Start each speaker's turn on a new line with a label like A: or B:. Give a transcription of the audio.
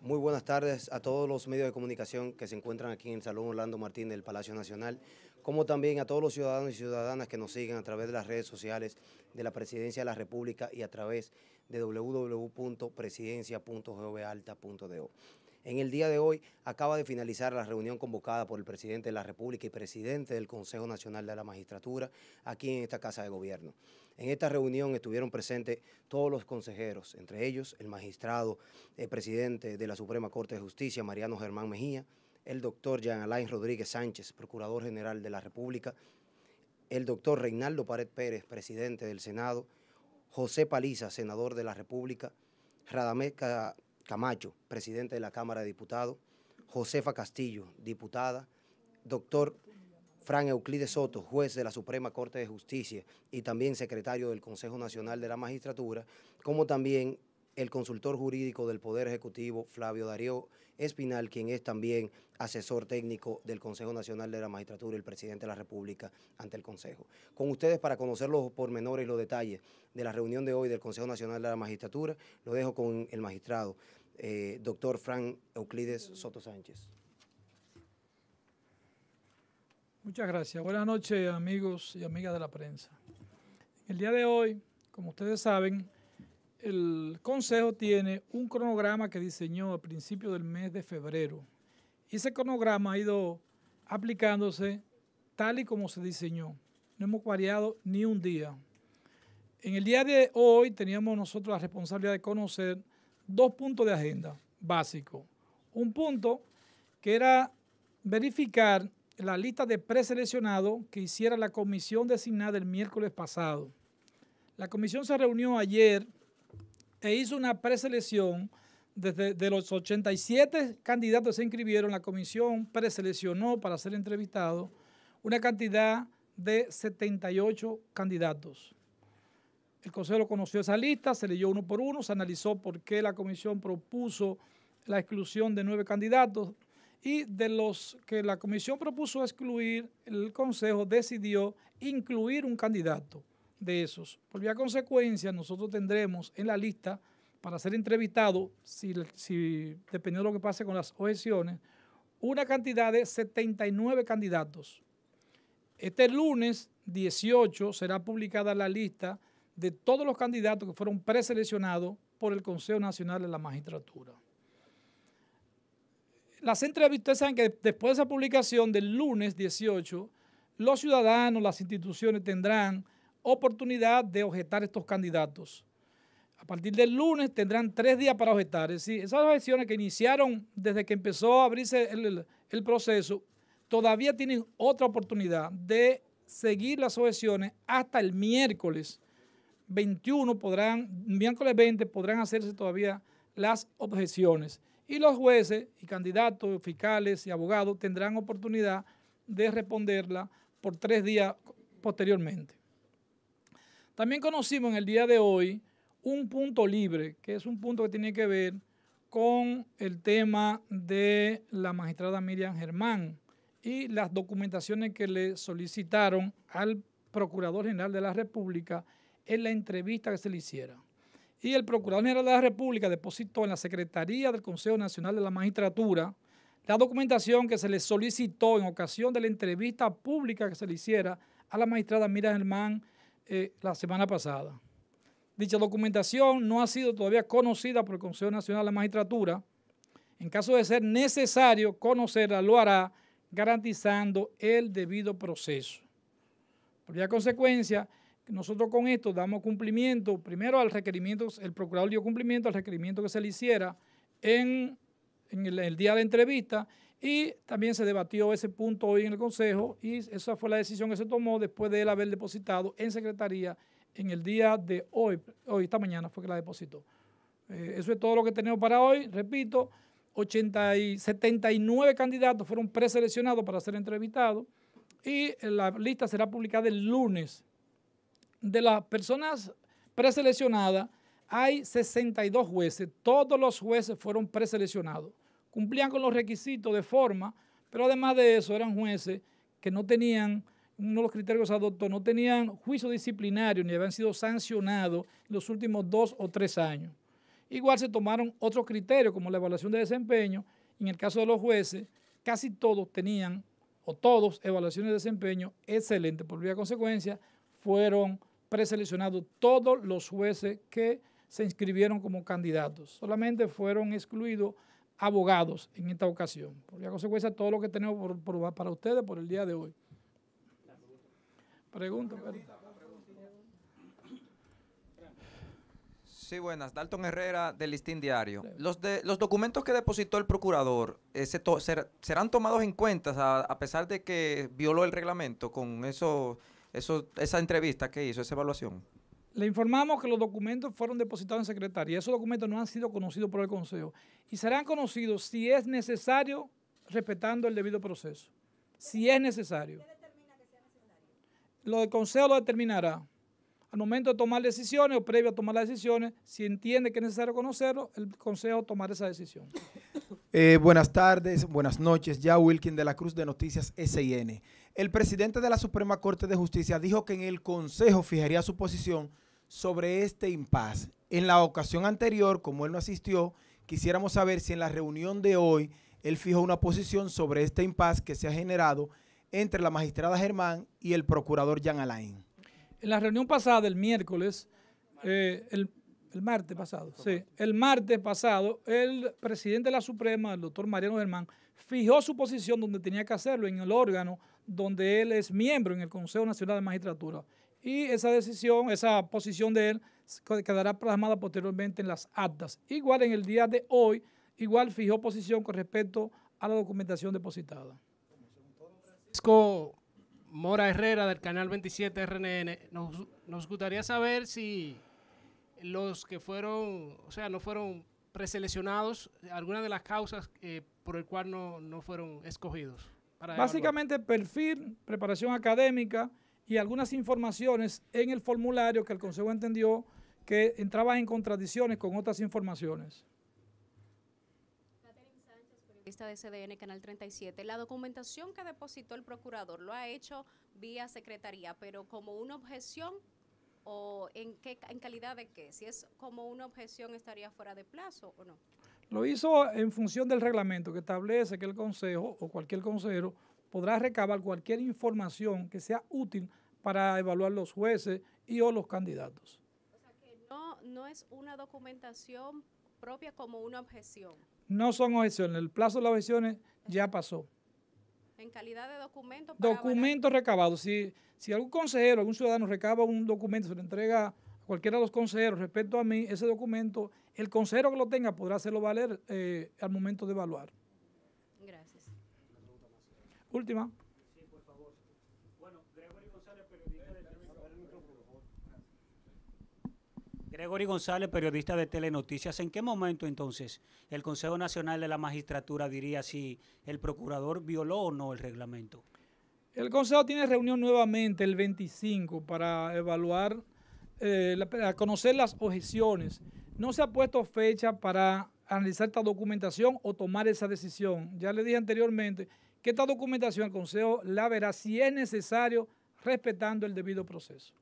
A: Muy buenas tardes a todos los medios de comunicación que se encuentran aquí en el Salón Orlando Martín del Palacio Nacional, como también a todos los ciudadanos y ciudadanas que nos siguen a través de las redes sociales de la Presidencia de la República y a través de www.presidencia.govalta.do. En el día de hoy acaba de finalizar la reunión convocada por el presidente de la República y presidente del Consejo Nacional de la Magistratura aquí en esta Casa de Gobierno. En esta reunión estuvieron presentes todos los consejeros, entre ellos el magistrado, eh, presidente de la Suprema Corte de Justicia, Mariano Germán Mejía, el doctor Jean Alain Rodríguez Sánchez, Procurador General de la República, el doctor Reinaldo Pared Pérez, presidente del Senado, José Paliza, senador de la República, Radamés Camacho, presidente de la Cámara de Diputados, Josefa Castillo, diputada, doctor Fran Euclides Soto, juez de la Suprema Corte de Justicia y también secretario del Consejo Nacional de la Magistratura, como también el consultor jurídico del Poder Ejecutivo, Flavio Darío Espinal, quien es también asesor técnico del Consejo Nacional de la Magistratura y el presidente de la República ante el Consejo. Con ustedes para conocer los pormenores y los detalles de la reunión de hoy del Consejo Nacional de la Magistratura, lo dejo con el magistrado eh, doctor Frank Euclides Soto Sánchez.
B: Muchas gracias. Buenas noches, amigos y amigas de la prensa.
A: El día de hoy,
B: como ustedes saben, el Consejo tiene un cronograma que diseñó a principios del mes de febrero. Y ese cronograma ha ido aplicándose tal y como se diseñó. No hemos variado ni un día. En el día de hoy teníamos nosotros la responsabilidad de conocer dos puntos de agenda básico. Un punto que era verificar la lista de preseleccionados que hiciera la comisión designada el miércoles pasado. La comisión se reunió ayer e hizo una preselección desde de los 87 candidatos que se inscribieron, la comisión preseleccionó para ser entrevistado una cantidad de 78 candidatos. El Consejo conoció esa lista, se leyó uno por uno, se analizó por qué la comisión propuso la exclusión de nueve candidatos y de los que la comisión propuso excluir, el Consejo decidió incluir un candidato de esos. Por vía consecuencia, nosotros tendremos en la lista para ser entrevistado, si, dependiendo de lo que pase con las objeciones, una cantidad de 79 candidatos. Este lunes 18 será publicada la lista de todos los candidatos que fueron preseleccionados por el Consejo Nacional de la Magistratura. Las entrevistas, saben que después de esa publicación del lunes 18, los ciudadanos, las instituciones tendrán oportunidad de objetar estos candidatos. A partir del lunes tendrán tres días para objetar. Es decir, esas objeciones que iniciaron desde que empezó a abrirse el, el proceso, todavía tienen otra oportunidad de seguir las objeciones hasta el miércoles 21 podrán, miércoles 20 podrán hacerse todavía las objeciones y los jueces y candidatos, fiscales y abogados tendrán oportunidad de responderla por tres días posteriormente. También conocimos en el día de hoy un punto libre, que es un punto que tiene que ver con el tema de la magistrada Miriam Germán y las documentaciones que le solicitaron al Procurador General de la República en la entrevista que se le hiciera. Y el Procurador General de la República depositó en la Secretaría del Consejo Nacional de la Magistratura la documentación que se le solicitó en ocasión de la entrevista pública que se le hiciera a la magistrada Mira Germán eh, la semana pasada. Dicha documentación no ha sido todavía conocida por el Consejo Nacional de la Magistratura. En caso de ser necesario conocerla, lo hará garantizando el debido proceso. Por la consecuencia, nosotros con esto damos cumplimiento, primero al requerimiento, el procurador dio cumplimiento al requerimiento que se le hiciera en, el, día de entrevista y también se debatió ese punto hoy en el Consejo y esa fue la decisión que se tomó después de él haber depositado en Secretaría en el día de hoy, hoy esta mañana fue que la depositó. Eh, eso es todo lo que tenemos para hoy. Repito, 80 79 candidatos fueron preseleccionados para ser entrevistados y la lista será publicada el lunes de las personas preseleccionadas, hay 62 jueces. Todos los jueces fueron preseleccionados. Cumplían con los requisitos de forma, pero además de eso eran jueces que no tenían, uno de los criterios que adoptó, no tenían juicio disciplinario ni habían sido sancionados en los últimos dos o tres años. Igual se tomaron otros criterios como la evaluación de desempeño. En el caso de los jueces, casi todos tenían, o todos, evaluaciones de desempeño excelentes. Por vía consecuencia, fueron preseleccionado todos los jueces que se inscribieron como candidatos. Solamente fueron excluidos abogados en esta ocasión. Por la consecuencia, todo lo que tenemos por, probar para ustedes por el día de hoy. Pregunta,
A: Sí, buenas. Dalton Herrera del Listín Diario. Los, de, los documentos que depositó el procurador serán tomados en cuenta a, a, pesar de que violó el reglamento con esos esa entrevista que hizo, esa evaluación?
B: Le informamos que los documentos fueron depositados en secretaria. Esos documentos no han sido conocidos por el Consejo y serán conocidos si es necesario, respetando el debido proceso. Si es necesario. ¿Qué determina que sea necesario? Lo del Consejo lo determinará. Al momento de tomar decisiones o previo a tomar las decisiones, si entiende que es necesario conocerlo, el Consejo tomará esa decisión.
A: Eh, buenas tardes, buenas noches. Ya Wilkin de la Cruz de Noticias SIN. El presidente de la Suprema Corte de Justicia dijo que en el Consejo fijaría su posición sobre este impasse. En la ocasión anterior, como él no asistió, quisiéramos saber si en la reunión de hoy él fijó una posición sobre este impasse que se ha generado entre la magistrada Germán y el procurador Jan Alain.
B: En la reunión pasada, el miércoles, eh, el, martes pasado, sí, el martes pasado, el presidente de la Suprema, el doctor Mariano Germán, fijó su posición donde tenía que hacerlo, en el órgano donde él es miembro, en el Consejo Nacional de Magistratura. Y esa decisión, esa posición de él quedará plasmada posteriormente en las actas. Igual en el día de hoy, igual fijó posición con respecto a la documentación depositada. Mora Herrera del canal 27 RNN, nos, nos gustaría saber si los que fueron, o sea, no fueron preseleccionados, algunas de las causas eh, por el cual no, no fueron escogidos. Básicamente perfil, preparación académica y algunas informaciones en el formulario que el Consejo entendió que entraba en contradicciones con otras informaciones
A: de CDN Canal 37. La documentación que depositó el procurador lo ha hecho vía secretaría, pero como una objeción o en qué en calidad de qué? Si es como una objeción estaría fuera de plazo o no.
B: Lo hizo en función del reglamento que establece que el consejo o cualquier consejero podrá recabar cualquier información que sea útil para evaluar los jueces y o los candidatos. O
A: sea que no, no es una documentación propia como una objeción.
B: No son objeciones, el plazo de las objeciones ya pasó.
A: En calidad de documento. Documentos
B: recabados. Si, si algún consejero, algún ciudadano recaba un documento, se lo entrega a cualquiera de los consejeros respecto a mí, ese documento, el consejero que lo tenga podrá hacerlo valer eh, al momento de evaluar.
A: Gracias. Última. Gregory González, periodista de Telenoticias, ¿en qué momento entonces el Consejo Nacional de la Magistratura diría si el procurador violó o no el reglamento?
B: El Consejo tiene reunión nuevamente el 25 para evaluar, eh, conocer las objeciones. No se ha puesto fecha para analizar esta documentación o tomar esa decisión. Ya le dije anteriormente que esta documentación el Consejo la verá si es necesario respetando el debido proceso.